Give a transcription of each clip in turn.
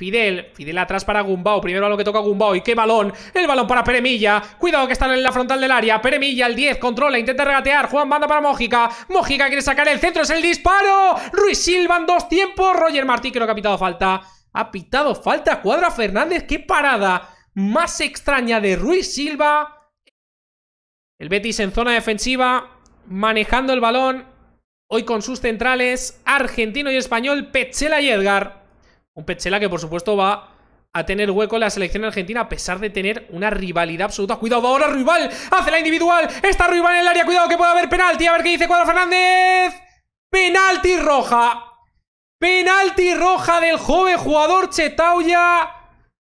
Fidel, Fidel atrás para Gumbao, primero a lo que toca Gumbao y qué balón, el balón para Peremilla, cuidado que están en la frontal del área, Peremilla al 10, controla, intenta regatear, Juan manda para Mójica, Mójica quiere sacar el centro, es el disparo, Ruiz Silva en dos tiempos, Roger Martí creo que ha pitado falta, ha pitado falta, Cuadra Fernández, qué parada más extraña de Ruiz Silva, el Betis en zona defensiva, manejando el balón, hoy con sus centrales, argentino y español, Pechela y Edgar. Un Pechela que, por supuesto, va a tener hueco en la selección argentina a pesar de tener una rivalidad absoluta. Cuidado, ahora rival hace la individual. Está rival en el área. Cuidado que puede haber penalti. A ver qué dice Cuadro Fernández. Penalti roja. Penalti roja del joven jugador Chetauya.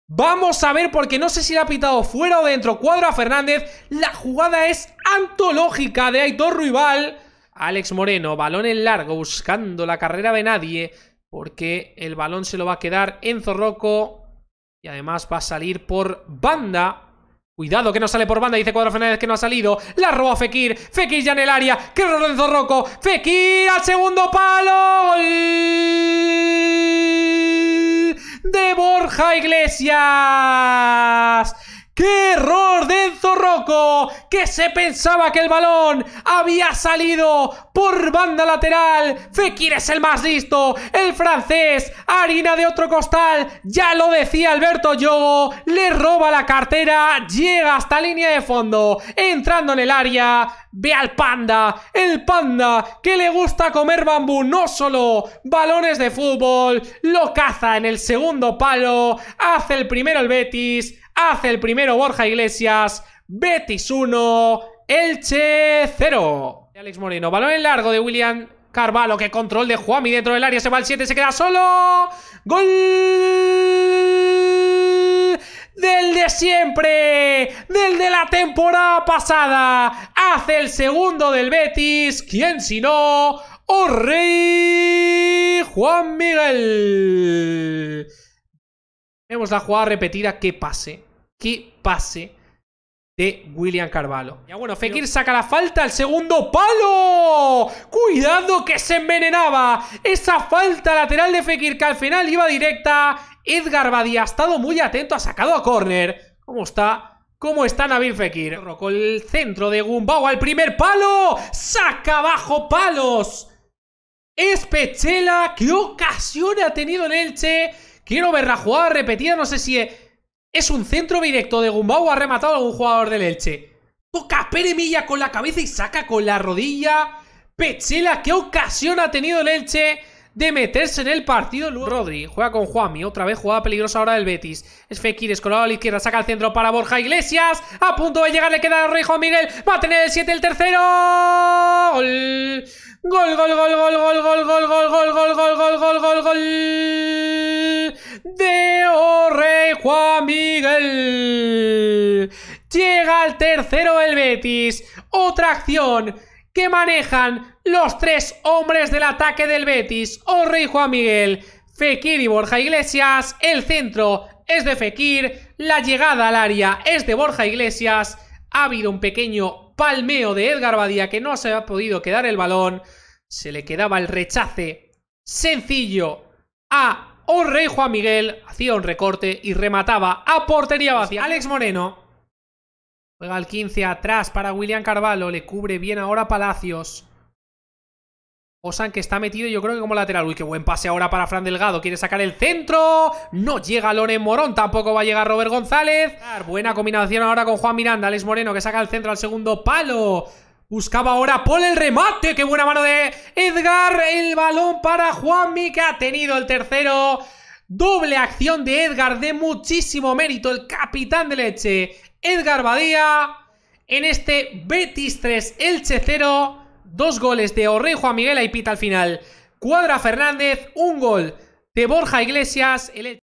Vamos a ver porque no sé si la ha pitado fuera o dentro. Cuadro Fernández. La jugada es antológica de Aitor rival, Alex Moreno, balón en largo, buscando la carrera de nadie porque el balón se lo va a quedar en Zorroco y además va a salir por banda. Cuidado que no sale por banda, dice Cuadro Fernández que no ha salido. La roba Fekir, Fekir ya en el área, que en Zorroco. Fekir al segundo palo, de Borja Iglesias. ¡Qué error de Enzo Rocco! Que se pensaba que el balón había salido por banda lateral. Fekir es el más listo. El francés, harina de otro costal. Ya lo decía Alberto yo. Le roba la cartera. Llega hasta línea de fondo. Entrando en el área. Ve al panda. El panda que le gusta comer bambú. No solo balones de fútbol. Lo caza en el segundo palo. Hace el primero el Betis Hace el primero Borja Iglesias, Betis 1, Elche 0. Alex Moreno, balón en largo de William Carvalho, que control de Juanmi dentro del área, se va al 7, se queda solo. ¡Gol! Del de siempre, del de la temporada pasada. Hace el segundo del Betis, ¿quién si no? ¡Oh, rey Juan Miguel. Vemos la jugada repetida, qué pase, qué pase de William Carvalho. Ya bueno, Fekir saca la falta al segundo palo. Cuidado que se envenenaba. Esa falta lateral de Fekir que al final iba directa. Edgar Badía ha estado muy atento, ha sacado a córner. ¿Cómo está? ¿Cómo está Nabil Fekir? Con el centro de Gumbau al primer palo. Saca abajo palos. Espechela, ¿Qué ocasión ha tenido en Elche? Quiero verla jugada repetida, no sé si es, un centro directo de Gumbau o ha rematado a algún jugador del Elche. Toca peremilla Pere Milla con la cabeza y saca con la rodilla. Pechela, qué ocasión ha tenido el Elche de meterse en el partido. Rodri juega con Juami. otra vez jugada peligrosa ahora del Betis. Es Fekir, escolado a la izquierda, saca el centro para Borja Iglesias. A punto de llegar, le queda a Rey Miguel. Va a tener el 7, el tercero. gol, gol, gol, gol, gol, gol, gol, gol, gol, gol, gol, gol, gol, gol, gol. Llega al tercero el Betis. Otra acción que manejan los tres hombres del ataque del Betis. Orrey Juan Miguel, Fekir y Borja Iglesias. El centro es de Fekir. La llegada al área es de Borja Iglesias. Ha habido un pequeño palmeo de Edgar Badía que no se ha podido quedar el balón. Se le quedaba el rechace sencillo a Orrey Juan Miguel. Hacía un recorte y remataba a portería vacía. Alex Moreno Juega al 15 atrás para William Carvalho. Le cubre bien ahora Palacios. Osan que está metido yo creo que como lateral. Uy, qué buen pase ahora para Fran Delgado. Quiere sacar el centro. No llega Loren Morón. Tampoco va a llegar Robert González. Buena combinación ahora con Juan Miranda. Alex Moreno que saca el centro al segundo palo. Buscaba ahora por el remate. Qué buena mano de Edgar. El balón para Juanmi que ha tenido el tercero. Doble acción de Edgar de muchísimo mérito. El capitán de leche. Edgar Badía en este Betis 3, Elche 0. Dos goles de Orrejo a Miguel Aipita al final. Cuadra Fernández, un gol de Borja Iglesias. El...